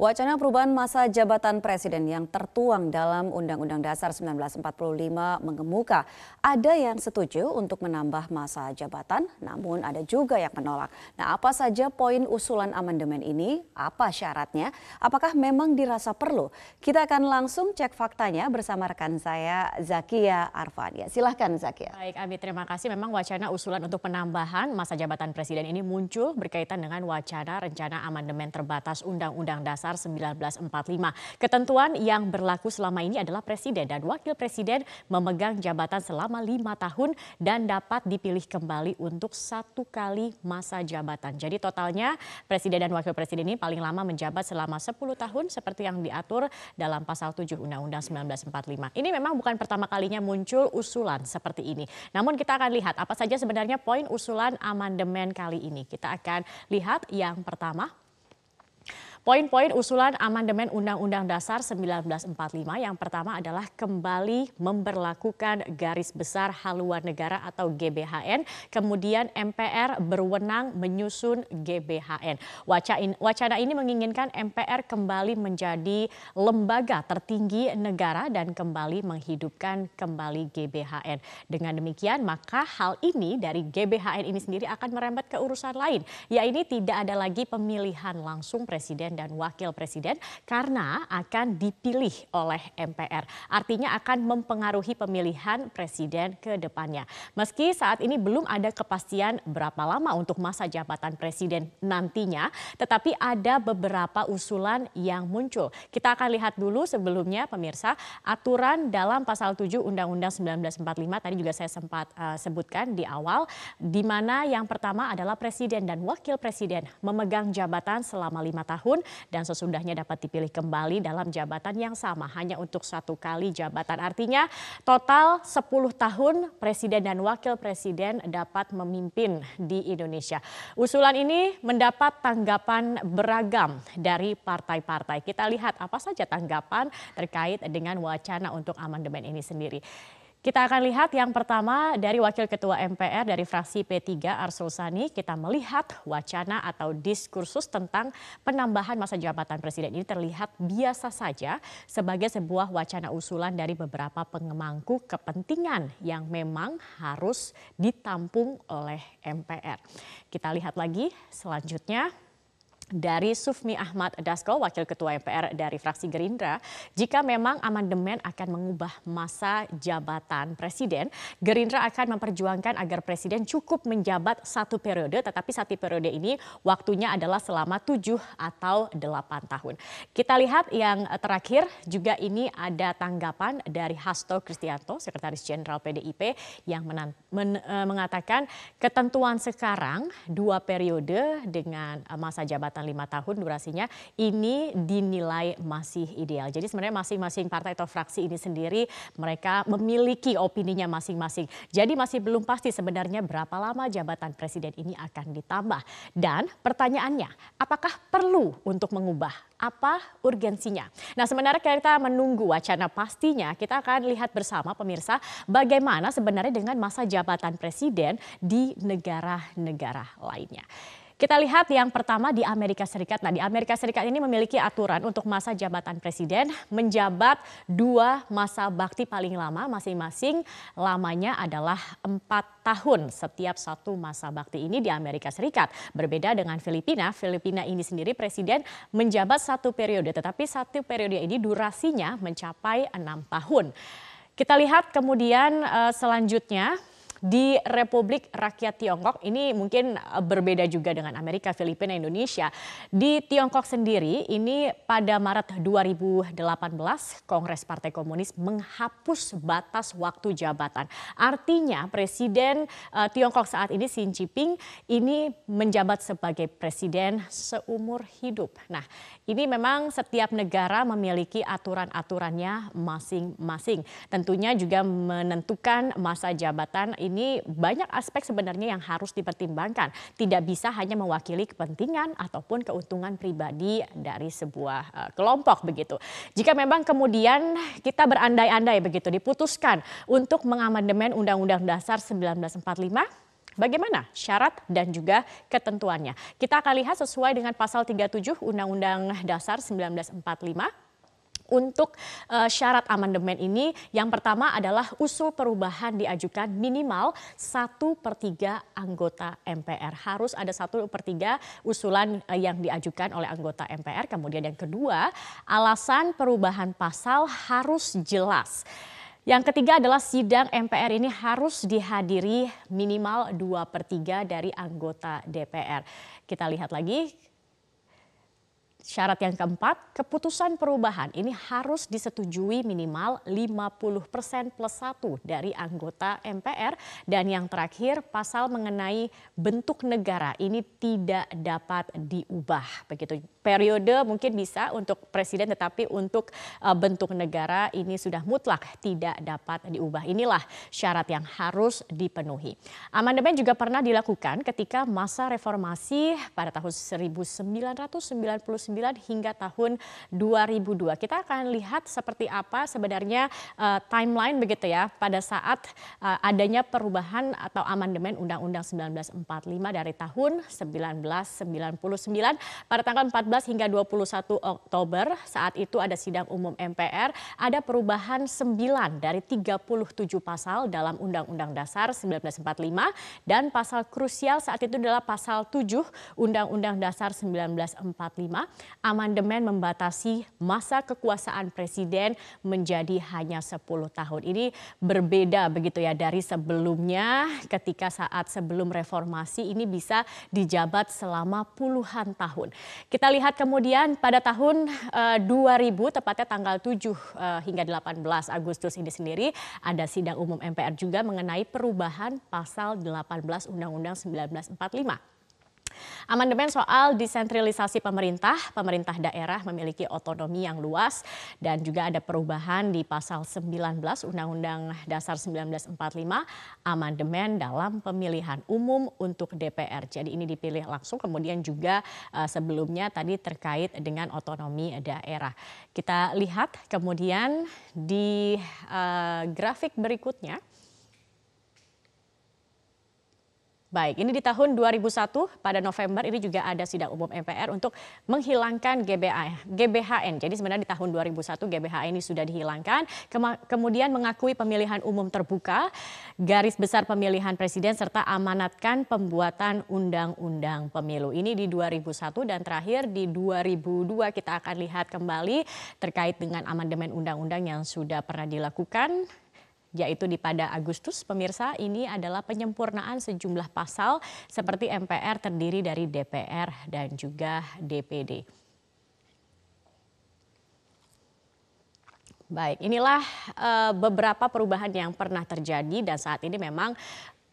Wacana perubahan masa jabatan presiden yang tertuang dalam Undang-Undang Dasar 1945 mengemuka. Ada yang setuju untuk menambah masa jabatan, namun ada juga yang menolak. Nah, apa saja poin usulan amandemen ini? Apa syaratnya? Apakah memang dirasa perlu? Kita akan langsung cek faktanya bersama rekan saya Zakia Arfan. silahkan Zakia. Baik, Abi, terima kasih. Memang wacana usulan untuk penambahan masa jabatan presiden ini muncul berkaitan dengan wacana rencana amandemen terbatas Undang-Undang Dasar Dasar 1945. Ketentuan yang berlaku selama ini adalah Presiden dan Wakil Presiden memegang jabatan selama lima tahun dan dapat dipilih kembali untuk satu kali masa jabatan. Jadi totalnya Presiden dan Wakil Presiden ini paling lama menjabat selama 10 tahun seperti yang diatur dalam pasal 7 Undang-Undang 1945. Ini memang bukan pertama kalinya muncul usulan seperti ini. Namun kita akan lihat apa saja sebenarnya poin usulan amandemen kali ini. Kita akan lihat yang pertama Poin-poin usulan amandemen Undang-Undang Dasar 1945 yang pertama adalah kembali memberlakukan garis besar haluan negara atau GBHN, kemudian MPR berwenang menyusun GBHN. Wacana ini menginginkan MPR kembali menjadi lembaga tertinggi negara dan kembali menghidupkan kembali GBHN. Dengan demikian, maka hal ini dari GBHN ini sendiri akan merembet ke urusan lain, yaitu tidak ada lagi pemilihan langsung presiden presiden dan wakil presiden karena akan dipilih oleh MPR. Artinya akan mempengaruhi pemilihan presiden ke depannya. Meski saat ini belum ada kepastian berapa lama untuk masa jabatan presiden nantinya, tetapi ada beberapa usulan yang muncul. Kita akan lihat dulu sebelumnya pemirsa aturan dalam pasal 7 Undang-Undang 1945 tadi juga saya sempat uh, sebutkan di awal di mana yang pertama adalah presiden dan wakil presiden memegang jabatan selama lima tahun tahun dan sesudahnya dapat dipilih kembali dalam jabatan yang sama hanya untuk satu kali jabatan. Artinya total 10 tahun presiden dan wakil presiden dapat memimpin di Indonesia. Usulan ini mendapat tanggapan beragam dari partai-partai. Kita lihat apa saja tanggapan terkait dengan wacana untuk amandemen ini sendiri. Kita akan lihat yang pertama dari Wakil Ketua MPR dari fraksi P3 Arsul Sani. Kita melihat wacana atau diskursus tentang penambahan masa jabatan presiden ini terlihat biasa saja sebagai sebuah wacana usulan dari beberapa pengemangku kepentingan yang memang harus ditampung oleh MPR. Kita lihat lagi selanjutnya dari Sufmi Ahmad Dasko, Wakil Ketua MPR dari fraksi Gerindra, jika memang amandemen akan mengubah masa jabatan Presiden, Gerindra akan memperjuangkan agar Presiden cukup menjabat satu periode, tetapi satu periode ini waktunya adalah selama tujuh atau delapan tahun. Kita lihat yang terakhir juga ini ada tanggapan dari Hasto Kristianto, Sekretaris Jenderal PDIP yang menan, men, eh, mengatakan ketentuan sekarang dua periode dengan masa jabatan jabatan lima tahun durasinya ini dinilai masih ideal. Jadi sebenarnya masing-masing partai atau fraksi ini sendiri mereka memiliki opininya masing-masing. Jadi masih belum pasti sebenarnya berapa lama jabatan presiden ini akan ditambah. Dan pertanyaannya, apakah perlu untuk mengubah apa urgensinya. Nah, sebenarnya kita menunggu wacana pastinya, kita akan lihat bersama pemirsa bagaimana sebenarnya dengan masa jabatan presiden di negara-negara lainnya. Kita lihat yang pertama di Amerika Serikat. Nah, di Amerika Serikat ini memiliki aturan untuk masa jabatan presiden menjabat dua masa bakti paling lama masing-masing lamanya adalah empat tahun setiap satu masa bakti ini di Amerika Serikat. Berbeda dengan Filipina, Filipina ini sendiri presiden menjabat satu periode tetapi satu periode ini durasinya mencapai enam tahun. Kita lihat kemudian eh, selanjutnya di Republik Rakyat Tiongkok ini mungkin eh, berbeda juga dengan Amerika, Filipina, Indonesia. Di Tiongkok sendiri ini pada Maret 2018 Kongres Partai Komunis menghapus batas waktu jabatan. Artinya Presiden eh, Tiongkok saat ini Xi Jinping ini menjabat sebagai presiden seumur hidup. Nah, ini memang setiap negara memiliki aturan-aturannya masing-masing. Tentunya juga menentukan masa jabatan ini ini banyak aspek sebenarnya yang harus dipertimbangkan. Tidak bisa hanya mewakili kepentingan ataupun keuntungan pribadi dari sebuah eh, kelompok begitu. Jika memang kemudian kita berandai-andai begitu diputuskan untuk mengamandemen Undang-Undang Dasar 1945 Bagaimana syarat dan juga ketentuannya? Kita akan lihat sesuai dengan pasal 37 Undang-Undang Dasar 1945 untuk uh, syarat amandemen ini. Yang pertama adalah usul perubahan diajukan minimal 1 per 3 anggota MPR. Harus ada 1 per 3 usulan uh, yang diajukan oleh anggota MPR. Kemudian yang kedua, alasan perubahan pasal harus jelas. Yang ketiga adalah sidang MPR ini harus dihadiri minimal 2 per 3 dari anggota DPR. Kita lihat lagi Syarat yang keempat, keputusan perubahan ini harus disetujui minimal 50% plus satu dari anggota MPR. Dan yang terakhir, pasal mengenai bentuk negara ini tidak dapat diubah. Begitu periode mungkin bisa untuk presiden tetapi untuk eh, bentuk negara ini sudah mutlak tidak dapat diubah. Inilah syarat yang harus dipenuhi. Amandemen juga pernah dilakukan ketika masa reformasi pada tahun 1999 hingga tahun 2002. Kita akan lihat seperti apa sebenarnya uh, timeline begitu ya pada saat uh, adanya perubahan atau amandemen Undang-Undang 1945 dari tahun 1999 pada tanggal 14 hingga 21 Oktober saat itu ada sidang umum MPR ada perubahan 9 dari 37 pasal dalam Undang-Undang Dasar 1945 dan pasal krusial saat itu adalah pasal 7 Undang-Undang Dasar 1945 amandemen membatasi masa kekuasaan presiden menjadi hanya 10 tahun. Ini berbeda begitu ya dari sebelumnya ketika saat sebelum reformasi ini bisa dijabat selama puluhan tahun. Kita lihat kemudian pada tahun eh, dua 2000 tepatnya tanggal 7 eh, hingga hingga 18 Agustus ini sendiri ada sidang umum MPR juga mengenai perubahan pasal 18 Undang-Undang 1945. Amandemen soal desentralisasi pemerintah, pemerintah daerah memiliki otonomi yang luas dan juga ada perubahan di pasal 19 Undang-Undang Dasar 1945 amandemen dalam pemilihan umum untuk DPR. Jadi ini dipilih langsung kemudian juga eh, sebelumnya tadi terkait dengan otonomi daerah. Kita lihat kemudian di uh, grafik berikutnya Baik, ini di tahun 2001 pada November ini juga ada sidang umum MPR untuk menghilangkan GBA, GBHN. Jadi sebenarnya di tahun 2001 GBHN ini sudah dihilangkan, kemudian mengakui pemilihan umum terbuka, garis besar pemilihan presiden serta amanatkan pembuatan undang-undang pemilu. Ini di 2001 dan terakhir di 2002 kita akan lihat kembali terkait dengan amandemen undang-undang yang sudah pernah dilakukan yaitu di pada Agustus. Pemirsa, ini adalah penyempurnaan sejumlah pasal seperti MPR terdiri dari DPR dan juga DPD. Baik, inilah uh, beberapa perubahan yang pernah terjadi dan saat ini memang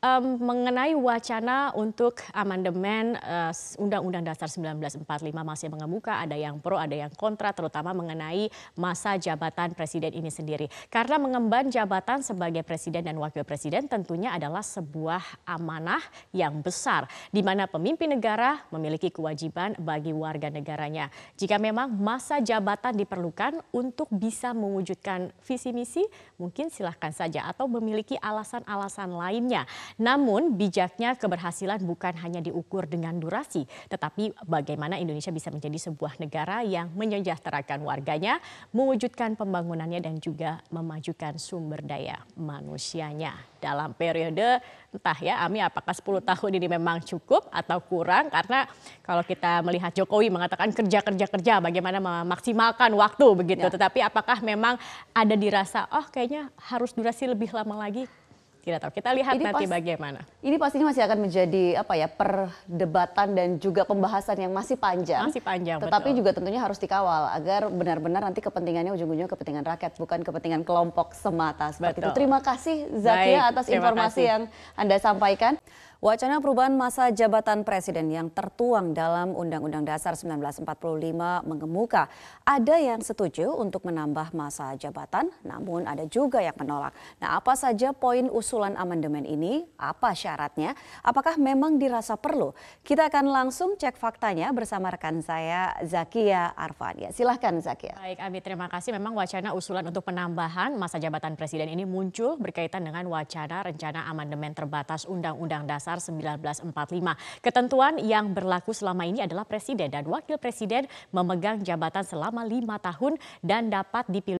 um, mengenai wacana untuk amandemen uh, Undang-Undang uh, Dasar 1945 masih mengemuka, ada yang pro, ada yang kontra, terutama mengenai masa jabatan presiden ini sendiri. Karena mengemban jabatan sebagai presiden dan wakil presiden tentunya adalah sebuah amanah yang besar, di mana pemimpin negara memiliki kewajiban bagi warga negaranya. Jika memang masa jabatan diperlukan untuk bisa mewujudkan visi misi, mungkin silahkan saja atau memiliki alasan-alasan lainnya. Namun bijaknya keberhasilan bukan hanya diukur dengan durasi, tetapi bagaimana Indonesia bisa menjadi sebuah negara yang menyejahterakan warganya, mewujudkan pembangunannya dan juga memajukan sumber daya manusianya. Dalam periode entah ya Ami apakah 10 tahun ini memang cukup atau kurang karena kalau kita melihat Jokowi mengatakan kerja kerja kerja bagaimana memaksimalkan waktu begitu ya. tetapi apakah memang ada dirasa oh kayaknya harus durasi lebih lama lagi tidak tahu. Kita lihat ini nanti pas, bagaimana. Ini pastinya masih akan menjadi apa ya perdebatan dan juga pembahasan yang masih panjang. Masih panjang. Tetapi betul. juga tentunya harus dikawal agar benar-benar nanti kepentingannya ujung-ujungnya kepentingan rakyat bukan kepentingan kelompok semata seperti itu. Terima kasih Zakia atas informasi kasih. yang Anda sampaikan. Wacana perubahan masa jabatan presiden yang tertuang dalam Undang-Undang Dasar 1945 mengemuka. Ada yang setuju untuk menambah masa jabatan, namun ada juga yang menolak. Nah, apa saja poin usulan amandemen ini? Apa syaratnya? Apakah memang dirasa perlu? Kita akan langsung cek faktanya bersama rekan saya Zakia Arfan. Ya, silahkan Zakia. Baik, Abi, terima kasih. Memang wacana usulan untuk penambahan masa jabatan presiden ini muncul berkaitan dengan wacana rencana amandemen terbatas Undang-Undang Dasar Dasar 1945. Ketentuan yang berlaku selama ini adalah Presiden dan Wakil Presiden memegang jabatan selama lima tahun dan dapat dipilih